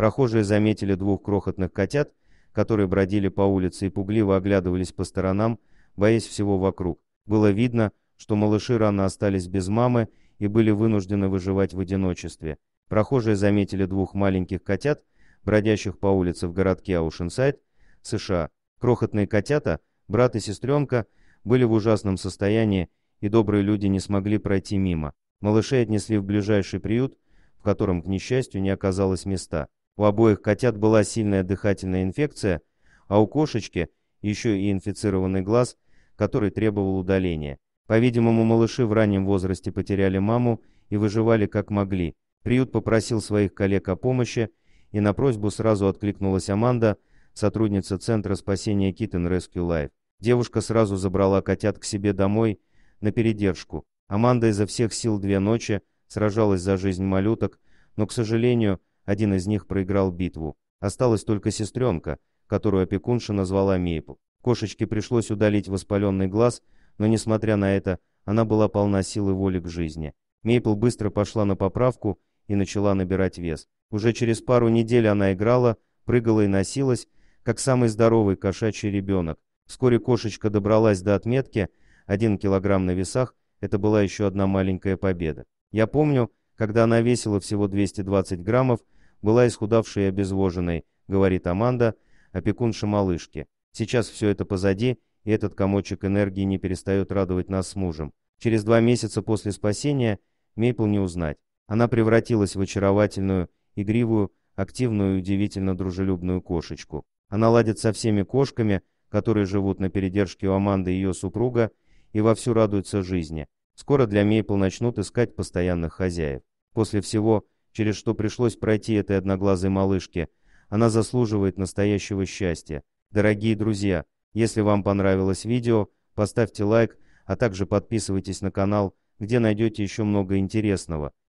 Прохожие заметили двух крохотных котят, которые бродили по улице и пугливо оглядывались по сторонам, боясь всего вокруг. Было видно, что малыши рано остались без мамы и были вынуждены выживать в одиночестве. Прохожие заметили двух маленьких котят, бродящих по улице в городке Аушенсайд, США. Крохотные котята, брат и сестренка, были в ужасном состоянии, и добрые люди не смогли пройти мимо. Малышей отнесли в ближайший приют, в котором, к несчастью, не оказалось места. У обоих котят была сильная дыхательная инфекция, а у кошечки еще и инфицированный глаз, который требовал удаления. По-видимому, малыши в раннем возрасте потеряли маму и выживали как могли. Приют попросил своих коллег о помощи, и на просьбу сразу откликнулась Аманда, сотрудница Центра спасения Kitten Rescue Life. Девушка сразу забрала котят к себе домой на передержку. Аманда изо всех сил две ночи сражалась за жизнь малюток, но, к сожалению, один из них проиграл битву. Осталась только сестренка, которую опекунша назвала Мейпл. Кошечке пришлось удалить воспаленный глаз, но, несмотря на это, она была полна силы воли к жизни. Мейпл быстро пошла на поправку и начала набирать вес. Уже через пару недель она играла, прыгала и носилась, как самый здоровый кошачий ребенок. Вскоре кошечка добралась до отметки, один килограмм на весах, это была еще одна маленькая победа. Я помню, когда она весила всего 220 граммов, была исхудавшей и обезвоженной, говорит Аманда, опекунша малышки. Сейчас все это позади, и этот комочек энергии не перестает радовать нас с мужем. Через два месяца после спасения Мейпл не узнать. Она превратилась в очаровательную, игривую, активную и удивительно дружелюбную кошечку. Она ладит со всеми кошками, которые живут на передержке у Аманды и ее супруга, и вовсю радуется жизни. Скоро для Мейпл начнут искать постоянных хозяев. После всего, через что пришлось пройти этой одноглазой малышке, она заслуживает настоящего счастья. Дорогие друзья, если вам понравилось видео, поставьте лайк, а также подписывайтесь на канал, где найдете еще много интересного.